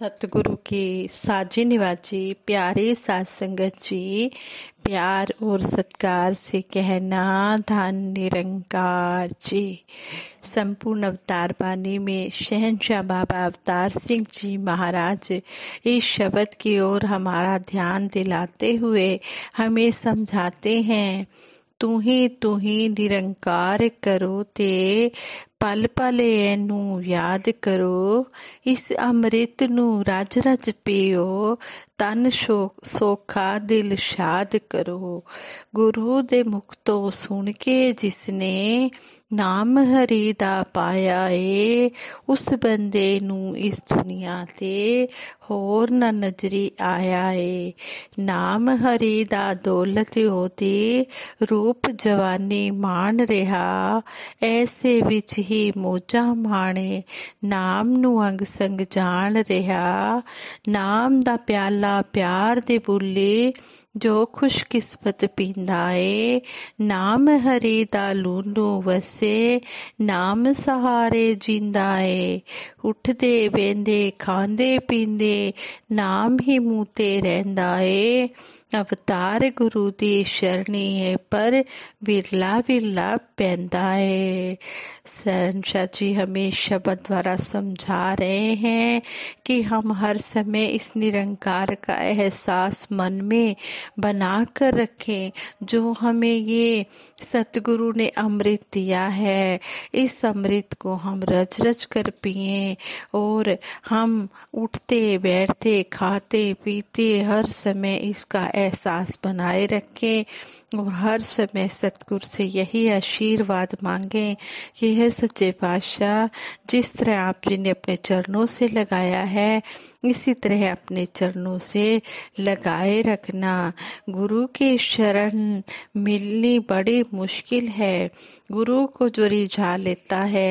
सतगुरु के साजे निवाजे प्यारे सात संगत जी प्यार और सत्कार से कहना धन निरंकार जी संपूर्ण अवतार बानी में शहनशाह बाबा अवतार सिंह जी महाराज इस शब्द की ओर हमारा ध्यान दिलाते हुए हमें समझाते हैं तू ही तू ही निरंकार करो ते ਪਲ ਪਲ ਇਹਨੂੰ ਯਾਦ ਕਰੋ ਇਸ ਅੰਮ੍ਰਿਤ ਨੂੰ ਰਜ ਰਜ ਪੀਓ ਤਨ ਸ਼ੋਕ ਸੋਖਾ ਦਿਲ ਸ਼ਾਦ ਕਰੋ ਗੁਰੂ ਦੇ ਮੁਖ ਤੋਂ ਸੁਣ ਕੇ ਜਿਸਨੇ ਨਾਮ ਹਰੀ ਦਾ ਪਾਇਆ ਏ ਉਸ ਬੰਦੇ ਨੂੰ ਇਸ ਦੁਨੀਆ ਤੇ ਹੋਰ ਨਾ ਨਜ਼ਰੀ ਆਇਆ ਏ ਨਾਮ ਹਰੀ ਦਾ ਦੌਲਤ ਹੋਤੀ ਰੂਪ ਜਵਾਨੀ ਮਾਣ ਰਿਹਾ ਐਸੇ ਵਿੱਚ ਹੀ ਮੋਜਾ ਮਾਣੇ ਨਾਮ ਨੂੰ ਅੰਗ ਸੰਗ ਜਾਣ ਰਿਹਾ ਨਾਮ ਦਾ ਪਿਆਲਾ ਪਿਆਰ ਦੇ ਬੁੱਲੇ ਜੋ ਖੁਸ਼ਕਿਸਮਤ ਪੀਂਦਾ ਏ ਨਾਮ ਹਰੀ ਦਾ ਲੂਨੂ ਵਸੇ ਨਾਮ ਸਹਾਰੇ ਜਿੰਦਾ ਏ ਉੱਠਦੇ ਵੇਂਦੇ ਖਾਂਦੇ ਪੀਂਦੇ ਨਾਮ ਹੀ ਮੂਤੇ ਤੇ ਰਹਿੰਦਾ ਏ अवतार गुरु की शरणी है पर विरला विरला पैदा है संशा जी हमें शब्द द्वारा समझा रहे हैं कि हम हर समय इस निरंकार का एहसास मन में बना कर रखें जो हमें ये सतगुरु ने अमृत दिया है इस अमृत को हम रज रज कर पिए और हम उठते बैठते खाते पीते हर समय इसका एहसास बनाए रखें और हर समय सतगुरु से यही आशीर्वाद मांगें कि यह सच्चे बादशाह जिस तरह आप जी ने अपने चरणों से लगाया है इसी तरह अपने चरणों से लगाए रखना गुरु की शरण मिलनी बड़ी मुश्किल है गुरु को जो रिझा लेता है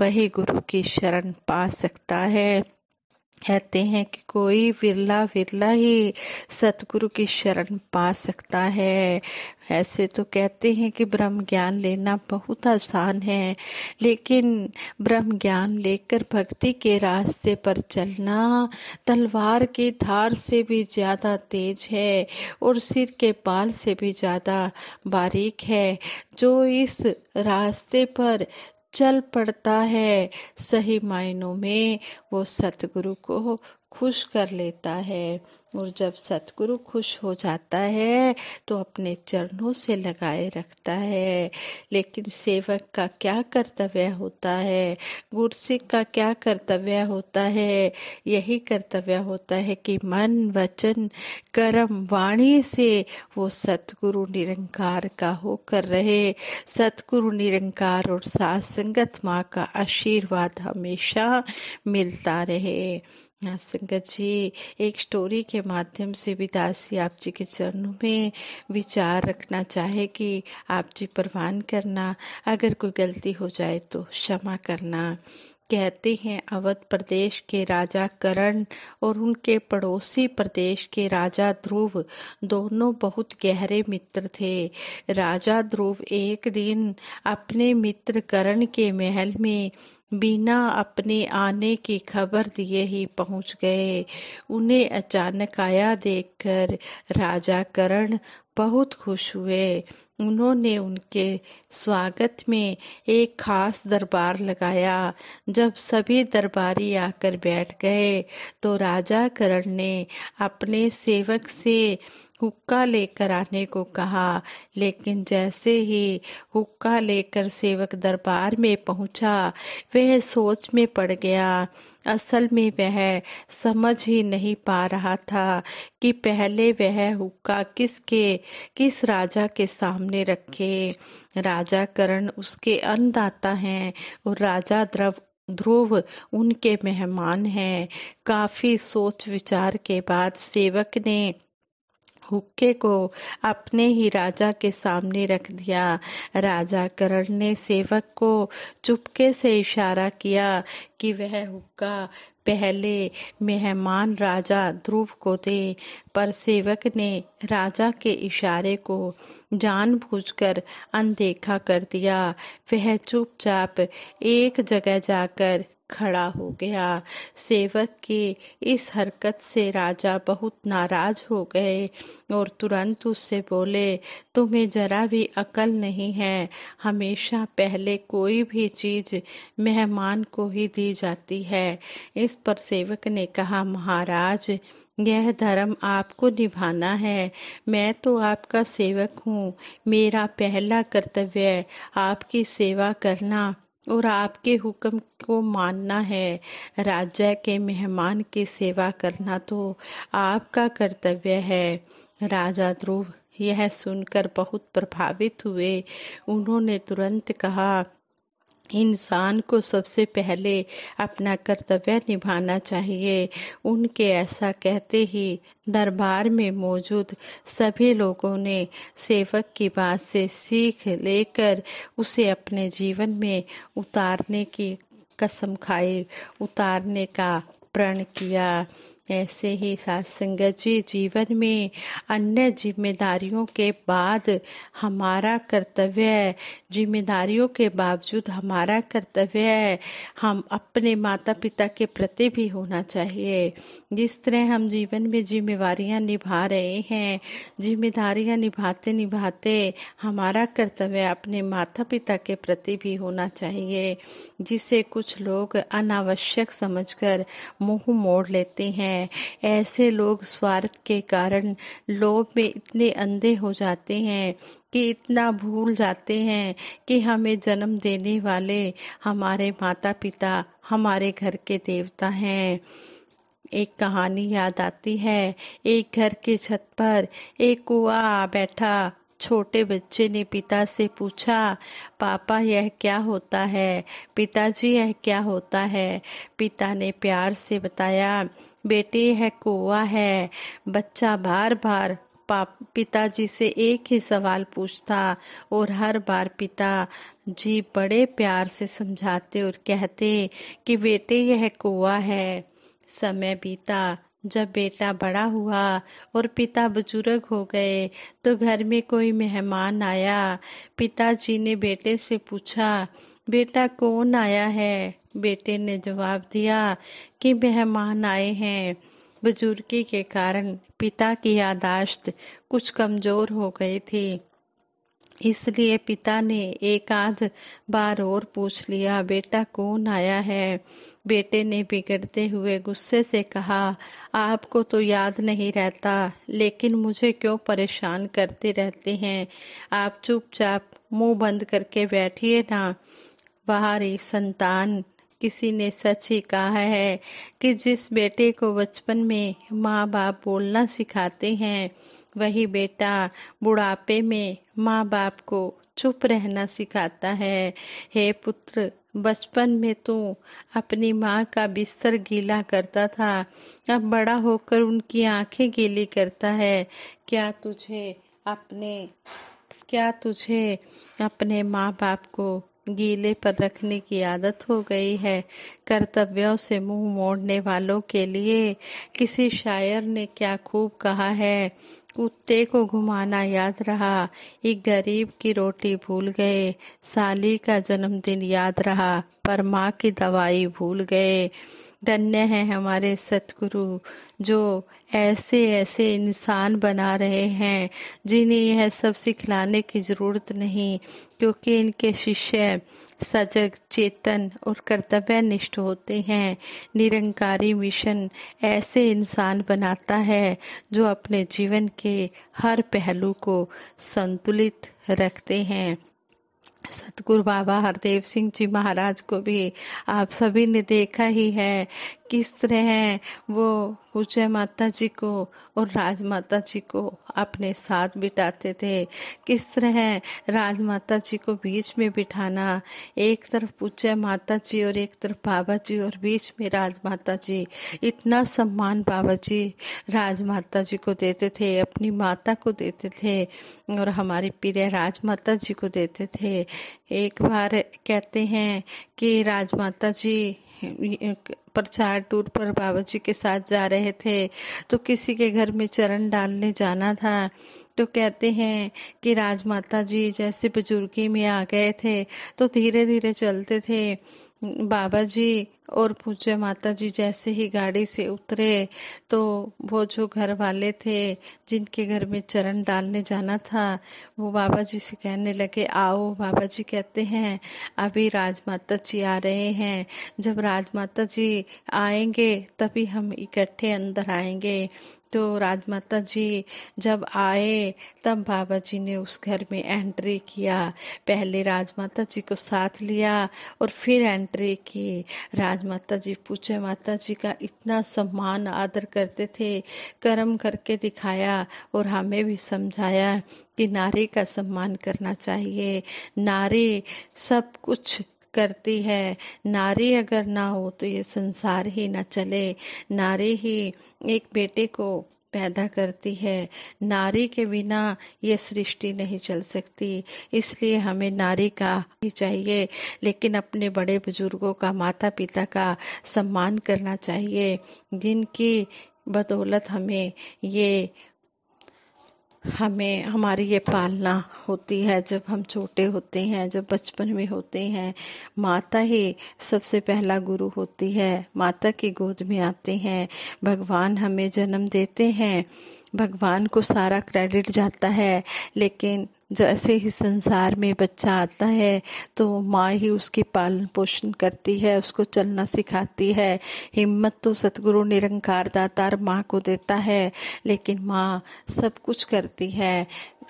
वही गुरु की शरण पा सकता है कहते हैं कि कोई विरला विरला ही सतगुरु की शरण पा सकता है ऐसे तो कहते हैं कि ब्रह्म ज्ञान लेना बहुत आसान है लेकिन ब्रह्म ज्ञान लेकर भक्ति के रास्ते पर चलना तलवार की धार से भी ज़्यादा तेज है और सिर के पाल से भी ज़्यादा बारीक है जो इस रास्ते पर चल पड़ता है सही मायनों में वो सतगुरु को खुश कर लेता है और जब सतगुरु खुश हो जाता है तो अपने चरणों से लगाए रखता है लेकिन सेवक का क्या कर्तव्य होता है गुरसिख का क्या कर्तव्य होता है यही कर्तव्य होता है कि मन वचन कर्म वाणी से वो सतगुरु निरंकार का होकर रहे सतगुरु निरंकार और सात संगत माँ का आशीर्वाद हमेशा मिलता रहे संगत जी एक स्टोरी के माध्यम से भी दासी आप जी के चरणों में विचार रखना चाहे कि आप जी प्रवान करना अगर कोई गलती हो जाए तो क्षमा करना कहते हैं अवध प्रदेश के राजा करण और उनके पड़ोसी प्रदेश के राजा ध्रुव दोनों बहुत गहरे मित्र थे राजा ध्रुव एक दिन अपने मित्र करण के महल में बिना अपने आने की खबर दिए ही पहुंच गए उन्हें अचानक आया देखकर राजा करण बहुत खुश हुए उन्होंने उनके स्वागत में एक खास दरबार लगाया जब सभी दरबारी आकर बैठ गए तो राजा करण ने अपने सेवक से हुक्का लेकर आने को कहा लेकिन जैसे ही हुक्का लेकर सेवक दरबार में पहुंचा वह सोच में पड़ गया असल में वह समझ ही नहीं पा रहा था कि पहले वह हुक्का किसके किस राजा के सामने रखे राजा करण उसके अन्नदाता हैं और राजा द्रव ध्रुव उनके मेहमान हैं काफी सोच विचार के बाद सेवक ने हुक्के को अपने ही राजा के सामने रख दिया राजा करण ने सेवक को चुपके से इशारा किया कि वह हुक्का पहले मेहमान राजा ध्रुव को दे पर सेवक ने राजा के इशारे को जानबूझकर अनदेखा कर दिया वह चुपचाप एक जगह जाकर खड़ा हो गया सेवक के इस हरकत से राजा बहुत नाराज हो गए और तुरंत उससे बोले तुम्हें जरा भी अकल नहीं है हमेशा पहले कोई भी चीज मेहमान को ही दी जाती है इस पर सेवक ने कहा महाराज यह धर्म आपको निभाना है मैं तो आपका सेवक हूँ मेरा पहला कर्तव्य आपकी सेवा करना और आपके हुक्म को मानना है राजा के मेहमान की सेवा करना तो आपका कर्तव्य है राजा ध्रुव यह सुनकर बहुत प्रभावित हुए उन्होंने तुरंत कहा इंसान को सबसे पहले अपना कर्तव्य निभाना चाहिए उनके ऐसा कहते ही दरबार में मौजूद सभी लोगों ने सेवक की बात से सीख लेकर उसे अपने जीवन में उतारने की कसम खाई उतारने का प्रण किया ऐसे ही सत्संगत जी जीवन में अन्य जिम्मेदारियों के बाद हमारा कर्तव्य जिम्मेदारियों के बावजूद हमारा कर्तव्य हम अपने माता पिता के प्रति भी होना चाहिए जिस तरह हम जीवन में जिम्मेवारियाँ निभा रहे हैं जिम्मेदारियां निभाते निभाते हमारा कर्तव्य अपने माता पिता के प्रति भी होना चाहिए जिसे कुछ लोग अनावश्यक समझकर मुंह मोड़ लेते हैं है ऐसे लोग स्वार्थ के कारण लोभ में इतने अंधे हो जाते हैं कि इतना भूल जाते हैं कि हमें जन्म देने वाले हमारे माता पिता हमारे घर के देवता हैं एक कहानी याद आती है एक घर के छत पर एक कुआ बैठा छोटे बच्चे ने पिता से पूछा पापा यह क्या होता है पिताजी यह क्या होता है पिता ने प्यार से बताया बेटे है कुआ है बच्चा बार बार पाप पिताजी से एक ही सवाल पूछता और हर बार पिता जी बड़े प्यार से समझाते और कहते कि बेटे यह कुआ है समय बीता जब बेटा बड़ा हुआ और पिता बुजुर्ग हो गए तो घर में कोई मेहमान आया पिताजी ने बेटे से पूछा बेटा कौन आया है बेटे ने जवाब दिया कि मेहमान आए हैं बुजुर्गी के कारण पिता की यादाश्त कुछ कमजोर हो गई थी इसलिए पिता ने एक आध बार और पूछ लिया बेटा कौन आया है बेटे ने बिगड़ते हुए गुस्से से कहा आपको तो याद नहीं रहता लेकिन मुझे क्यों परेशान करते रहते हैं आप चुपचाप मुंह बंद करके बैठिए ना बाहरी संतान किसी ने सच ही कहा है कि जिस बेटे को बचपन में माँ बाप बोलना सिखाते हैं वही बेटा बुढ़ापे में माँ बाप को चुप रहना सिखाता है हे पुत्र बचपन में तू अपनी माँ का बिस्तर गीला करता था अब बड़ा होकर उनकी आंखें गीली करता है क्या तुझे अपने क्या तुझे अपने माँ बाप को गीले पर रखने की आदत हो गई है कर्तव्यों से मुंह मोड़ने वालों के लिए किसी शायर ने क्या खूब कहा है कुत्ते को घुमाना याद रहा एक गरीब की रोटी भूल गए साली का जन्मदिन याद रहा पर माँ की दवाई भूल गए धन्य है हमारे सतगुरु जो ऐसे ऐसे इंसान बना रहे हैं जिन्हें यह सब सिखलाने की ज़रूरत नहीं क्योंकि इनके शिष्य सजग चेतन और कर्तव्य निष्ठ होते हैं निरंकारी मिशन ऐसे इंसान बनाता है जो अपने जीवन के हर पहलू को संतुलित रखते हैं सतगुरु बाबा हरदेव सिंह जी महाराज को भी आप सभी ने देखा ही है किस तरह वो पूजय माता जी को और राज माता जी को अपने साथ बिठाते थे किस तरह राज माता जी को बीच में बिठाना एक तरफ पूजय माता जी और एक तरफ बाबा जी और बीच में राज माता जी इतना सम्मान बाबा जी राज माता जी को देते थे अपनी माता को देते थे और हमारे प्रिय राज माता जी को देते थे एक बार कहते हैं कि राज माता जी प्रचार टूर पर बाबा जी के साथ जा रहे थे तो किसी के घर में चरण डालने जाना था तो कहते हैं कि राजमाता जी जैसे बुजुर्गी में आ गए थे तो धीरे धीरे चलते थे बाबा जी और पूज्य माता जी जैसे ही गाड़ी से उतरे तो वो जो घर वाले थे जिनके घर में चरण डालने जाना था वो बाबा जी से कहने लगे आओ बाबा जी कहते हैं अभी माता जी आ रहे हैं जब माता जी आएंगे तभी हम इकट्ठे अंदर आएंगे तो राजमाता जी जब आए तब बाबा जी ने उस घर में एंट्री किया पहले राजमाता जी को साथ लिया और फिर एंट्री की राज आज माता जी पूछे माता जी का इतना सम्मान आदर करते थे कर्म करके दिखाया और हमें भी समझाया कि नारी का सम्मान करना चाहिए नारी सब कुछ करती है नारी अगर ना हो तो ये संसार ही ना चले नारी ही एक बेटे को पैदा करती है नारी के बिना ये सृष्टि नहीं चल सकती इसलिए हमें नारी का ही चाहिए लेकिन अपने बड़े बुजुर्गों का माता पिता का सम्मान करना चाहिए जिनकी बदौलत हमें ये हमें हमारी ये पालना होती है जब हम छोटे होते हैं जब बचपन में होते हैं माता ही सबसे पहला गुरु होती है माता की गोद में आते हैं भगवान हमें जन्म देते हैं भगवान को सारा क्रेडिट जाता है लेकिन जैसे ही संसार में बच्चा आता है तो माँ ही उसके पालन पोषण करती है उसको चलना सिखाती है हिम्मत तो सतगुरु निरंकार दातार माँ को देता है लेकिन माँ सब कुछ करती है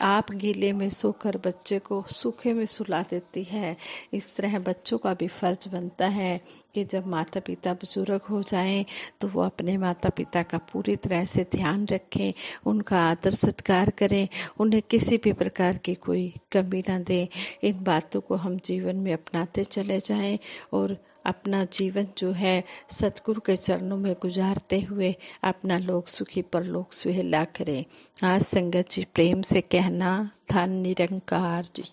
आप गीले में सोकर बच्चे को सूखे में सुला देती है इस तरह बच्चों का भी फर्ज बनता है कि जब माता पिता बुजुर्ग हो जाएं तो वो अपने माता पिता का पूरी तरह से ध्यान रखें उनका आदर सत्कार करें उन्हें किसी भी प्रकार की कोई कमी ना दें इन बातों को हम जीवन में अपनाते चले जाएं और अपना जीवन जो है सतगुरु के चरणों में गुजारते हुए अपना लोक सुखी पर लोक सुहेला करें आज संगत जी प्रेम से कहना धन निरंकार जी